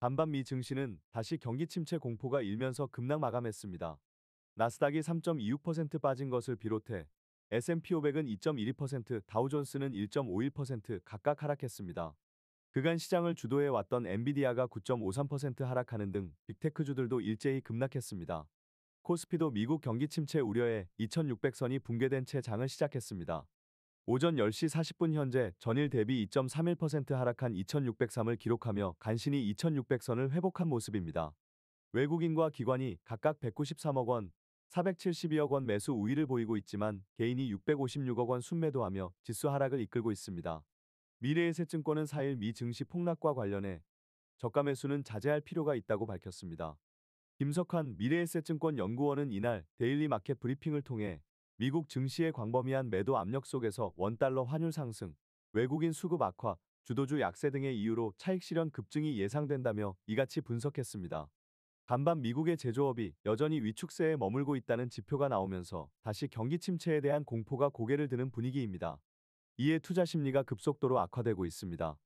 반반미 증시는 다시 경기 침체 공포가 일면서 급락 마감했습니다. 나스닥이 3.26% 빠진 것을 비롯해 S&P 500은 2.12%, 다우존스는 1.51% 각각 하락했습니다. 그간 시장을 주도해왔던 엔비디아가 9.53% 하락하는 등 빅테크주들도 일제히 급락했습니다. 코스피도 미국 경기 침체 우려에 2600선이 붕괴된 채 장을 시작했습니다. 오전 10시 40분 현재 전일 대비 2.31% 하락한 2603을 기록하며 간신히 2600선을 회복한 모습입니다. 외국인과 기관이 각각 193억 원, 472억 원 매수 우위를 보이고 있지만 개인이 656억 원 순매도하며 지수 하락을 이끌고 있습니다. 미래의세증권은 4일 미 증시 폭락과 관련해 저가 매수는 자제할 필요가 있다고 밝혔습니다. 김석환 미래의세증권 연구원은 이날 데일리 마켓 브리핑을 통해 미국 증시의 광범위한 매도 압력 속에서 원달러 환율 상승, 외국인 수급 악화, 주도주 약세 등의 이유로 차익 실현 급증이 예상된다며 이같이 분석했습니다. 반반 미국의 제조업이 여전히 위축세에 머물고 있다는 지표가 나오면서 다시 경기 침체에 대한 공포가 고개를 드는 분위기입니다. 이에 투자 심리가 급속도로 악화되고 있습니다.